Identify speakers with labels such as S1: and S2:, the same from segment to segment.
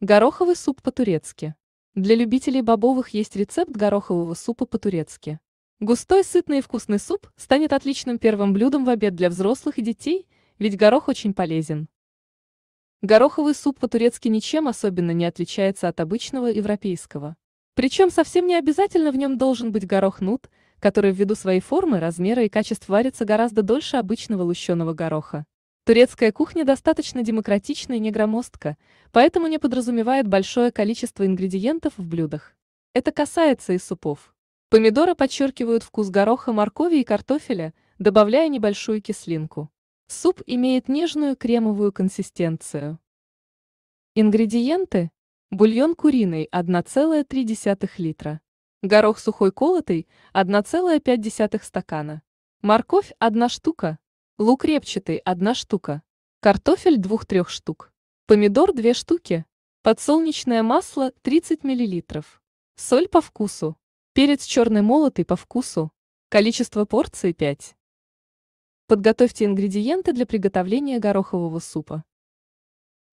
S1: Гороховый суп по-турецки. Для любителей бобовых есть рецепт горохового супа по-турецки. Густой, сытный и вкусный суп станет отличным первым блюдом в обед для взрослых и детей, ведь горох очень полезен. Гороховый суп по-турецки ничем особенно не отличается от обычного европейского. Причем совсем не обязательно в нем должен быть горох нут, который ввиду своей формы, размера и качеств варится гораздо дольше обычного лущеного гороха. Турецкая кухня достаточно демократична и негромоздка, поэтому не подразумевает большое количество ингредиентов в блюдах. Это касается и супов. Помидоры подчеркивают вкус гороха, моркови и картофеля, добавляя небольшую кислинку. Суп имеет нежную кремовую консистенцию. Ингредиенты. Бульон куриный 1,3 литра. Горох сухой колотый 1,5 стакана. Морковь 1 штука, Лук репчатый – одна штука. Картофель – двух-трех штук. Помидор – две штуки. Подсолнечное масло – 30 мл. Соль по вкусу. Перец черный молотый по вкусу. Количество порции 5. Подготовьте ингредиенты для приготовления горохового супа.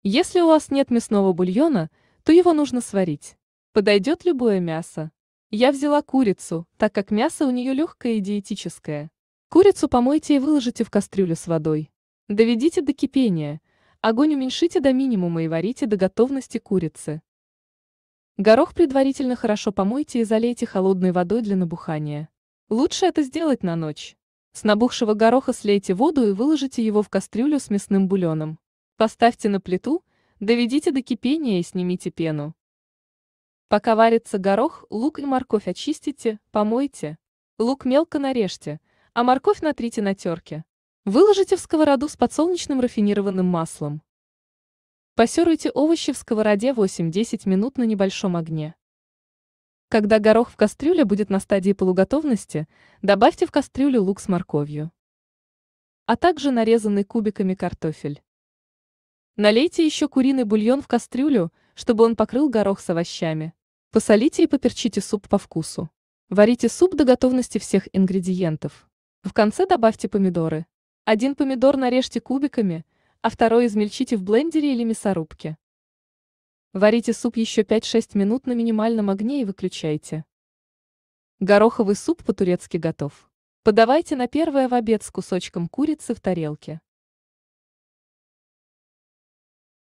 S1: Если у вас нет мясного бульона, то его нужно сварить. Подойдет любое мясо. Я взяла курицу, так как мясо у нее легкое и диетическое. Курицу помойте и выложите в кастрюлю с водой. Доведите до кипения. Огонь уменьшите до минимума и варите до готовности курицы. Горох предварительно хорошо помойте и залейте холодной водой для набухания. Лучше это сделать на ночь. С набухшего гороха слейте воду и выложите его в кастрюлю с мясным бульоном. Поставьте на плиту, доведите до кипения и снимите пену. Пока варится горох, лук и морковь очистите, помойте. Лук мелко нарежьте – а морковь натрите на терке. Выложите в сковороду с подсолнечным рафинированным маслом. Пассеруйте овощи в сковороде 8-10 минут на небольшом огне. Когда горох в кастрюле будет на стадии полуготовности, добавьте в кастрюлю лук с морковью, а также нарезанный кубиками картофель. Налейте еще куриный бульон в кастрюлю, чтобы он покрыл горох с овощами. Посолите и поперчите суп по вкусу. Варите суп до готовности всех ингредиентов. В конце добавьте помидоры. Один помидор нарежьте кубиками, а второй измельчите в блендере или мясорубке. Варите суп еще 5-6 минут на минимальном огне и выключайте. Гороховый суп по-турецки готов. Подавайте на первое в обед с кусочком курицы в тарелке.